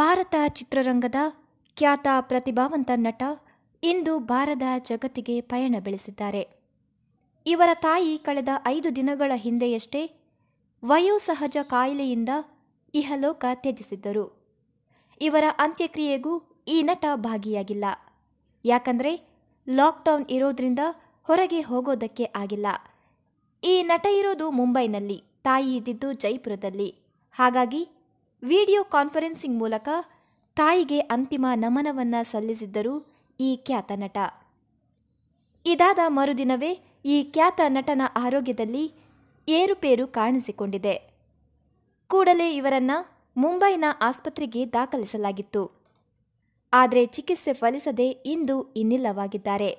ಭಾರತ ಚಿತ್ರರಂಗದ ಖ್ಯಾತ ಪ್ರತಿಭಾವಂತ ನಟ ಇಂದು ಭಾರದ ಜಗತ್ತಿಗೆ ಪಯಣ ಬೆಳೆಸಿದ್ದಾರೆ ಇವರ ತಾಯಿ ಕಳೆದ ಐದು ದಿನಗಳ ಹಿಂದೆಯಷ್ಟೇ ವಯೋಸಹಜ ಕಾಯಿಲೆಯಿಂದ ಇಹಲೋಕ ತ್ಯಜಿಸಿದ್ದರು ಇವರ ಅಂತ್ಯಕ್ರಿಯೆಗೂ ಈ ನಟ ಭಾಗಿಯಾಗಿಲ್ಲ ಯಾಕಂದರೆ ಲಾಕ್ಡೌನ್ ಇರೋದ್ರಿಂದ ಹೊರಗೆ ಹೋಗೋದಕ್ಕೆ ಆಗಿಲ್ಲ ಈ ನಟ ಇರೋದು ಮುಂಬೈನಲ್ಲಿ ತಾಯಿ ಇದ್ದಿದ್ದು ಜೈಪುರದಲ್ಲಿ ಹಾಗಾಗಿ ವಿಡಿಯೋ ಕಾನ್ಫರೆನ್ಸಿಂಗ್ ಮೂಲಕ ತಾಯಿಗೆ ಅಂತಿಮ ನಮನವನ್ನು ಸಲ್ಲಿಸಿದ್ದರು ಈ ಖ್ಯಾತ ನಟ ಇದಾದ ಮರುದಿನವೇ ಈ ಖ್ಯಾತ ನಟನ ಆರೋಗ್ಯದಲ್ಲಿ ಏರುಪೇರು ಕಾಣಿಸಿಕೊಂಡಿದೆ ಕೂಡಲೇ ಇವರನ್ನ ಮುಂಬೈನ ಆಸ್ಪತ್ರೆಗೆ ದಾಖಲಿಸಲಾಗಿತ್ತು ಆದರೆ ಚಿಕಿತ್ಸೆ ಫಲಿಸದೆ ಇಂದು ಇನ್ನಿಲ್ಲವಾಗಿದ್ದಾರೆ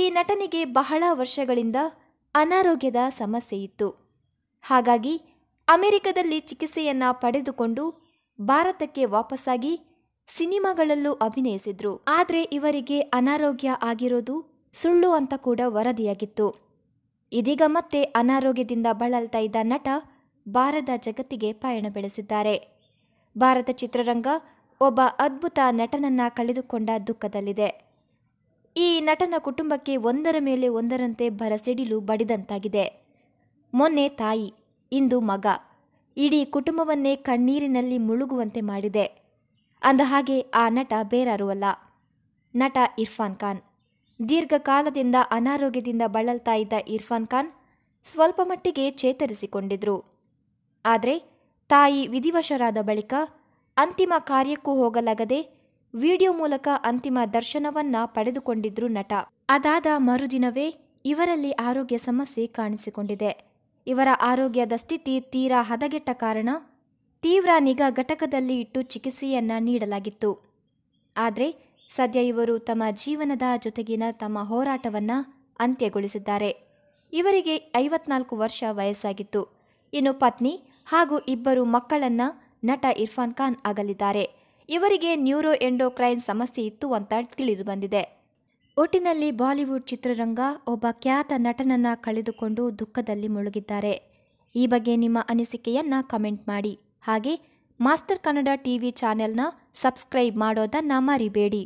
ಈ ನಟನಿಗೆ ಬಹಳ ವರ್ಷಗಳಿಂದ ಅನಾರೋಗ್ಯದ ಸಮಸ್ಯೆಯಿತ್ತು ಹಾಗಾಗಿ ಅಮೆರಿಕದಲ್ಲಿ ಚಿಕಿತ್ಸೆಯನ್ನು ಪಡೆದುಕೊಂಡು ಭಾರತಕ್ಕೆ ವಾಪಸ್ಸಾಗಿ ಸಿನಿಮಾಗಳಲ್ಲೂ ಅಭಿನಯಿಸಿದ್ರು ಆದರೆ ಇವರಿಗೆ ಅನಾರೋಗ್ಯ ಆಗಿರೋದು ಸುಳ್ಳು ಅಂತ ಕೂಡ ವರದಿಯಾಗಿತ್ತು ಇದೀಗ ಮತ್ತೆ ಅನಾರೋಗ್ಯದಿಂದ ಬಳಲ್ತಾ ಇದ್ದ ನಟ ಭಾರತ ಜಗತ್ತಿಗೆ ಪಯಣ ಬೆಳೆಸಿದ್ದಾರೆ ಭಾರತ ಚಿತ್ರರಂಗ ಒಬ್ಬ ಅದ್ಭುತ ನಟನನ್ನ ಕಳೆದುಕೊಂಡ ದುಃಖದಲ್ಲಿದೆ ಈ ನಟನ ಕುಟುಂಬಕ್ಕೆ ಒಂದರ ಮೇಲೆ ಒಂದರಂತೆ ಬರಸಿಡಿಲು ಬಡಿದಂತಾಗಿದೆ ಮೊನ್ನೆ ತಾಯಿ ಇಂದು ಮಗ ಇಡೀ ಕುಟುಂಬವನ್ನೇ ಕಣ್ಣೀರಿನಲ್ಲಿ ಮುಳುಗುವಂತೆ ಮಾಡಿದೆ ಅಂದಹಾಗೆ ಆ ನಟ ಬೇರಾರುವಲ್ಲ ಅಲ್ಲ ನಟ ಇರ್ಫಾನ್ ಖಾನ್ ದೀರ್ಘಕಾಲದಿಂದ ಅನಾರೋಗ್ಯದಿಂದ ಬಳಲ್ತಾ ಇದ್ದ ಇರ್ಫಾನ್ ಖಾನ್ ಸ್ವಲ್ಪ ಮಟ್ಟಿಗೆ ಚೇತರಿಸಿಕೊಂಡಿದ್ರು ಆದರೆ ತಾಯಿ ವಿಧಿವಶರಾದ ಬಳಿಕ ಅಂತಿಮ ಕಾರ್ಯಕ್ಕೂ ಹೋಗಲಾಗದೆ ವಿಡಿಯೋ ಮೂಲಕ ಅಂತಿಮ ದರ್ಶನವನ್ನ ಪಡೆದುಕೊಂಡಿದ್ರು ನಟ ಅದಾದ ಮರುದಿನವೇ ಇವರಲ್ಲಿ ಆರೋಗ್ಯ ಸಮಸ್ಯೆ ಕಾಣಿಸಿಕೊಂಡಿದೆ ಇವರ ಆರೋಗ್ಯದ ಸ್ಥಿತಿ ತೀರಾ ಹದಗೆಟ್ಟ ಕಾರಣ ತೀವ್ರ ನಿಗಾ ಘಟಕದಲ್ಲಿ ಇಟ್ಟು ಚಿಕಿತ್ಸೆಯನ್ನ ನೀಡಲಾಗಿತ್ತು ಆದರೆ ಸದ್ಯ ಇವರು ತಮ್ಮ ಜೀವನದ ಜೊತೆಗಿನ ತಮ್ಮ ಹೋರಾಟವನ್ನು ಅಂತ್ಯಗೊಳಿಸಿದ್ದಾರೆ ಇವರಿಗೆ ಐವತ್ನಾಲ್ಕು ವರ್ಷ ವಯಸ್ಸಾಗಿತ್ತು ಇನ್ನು ಪತ್ನಿ ಹಾಗೂ ಇಬ್ಬರು ಮಕ್ಕಳನ್ನ ನಟ ಇರ್ಫಾನ್ ಖಾನ್ ಆಗಲಿದ್ದಾರೆ ಇವರಿಗೆ ನ್ಯೂರೋ ಎಂಡೋಕ್ರೈನ್ ಸಮಸ್ಯೆ ಇತ್ತು ಅಂತ ತಿಳಿದು ಬಂದಿದೆ ಒಟ್ಟಿನಲ್ಲಿ ಬಾಲಿವುಡ್ ಚಿತ್ರರಂಗ ಒಬ್ಬ ಖ್ಯಾತ ನಟನನ್ನ ಕಳೆದುಕೊಂಡು ದುಃಖದಲ್ಲಿ ಮುಳುಗಿದ್ದಾರೆ ಈ ಬಗ್ಗೆ ನಿಮ್ಮ ಅನಿಸಿಕೆಯನ್ನ ಕಮೆಂಟ್ ಮಾಡಿ ಹಾಗೆ ಮಾಸ್ಟರ್ ಕನ್ನಡ ಟಿವಿ ಚಾನೆಲ್ನ ಸಬ್ಸ್ಕ್ರೈಬ್ ಮಾಡೋದನ್ನ ಮರಿಬೇಡಿ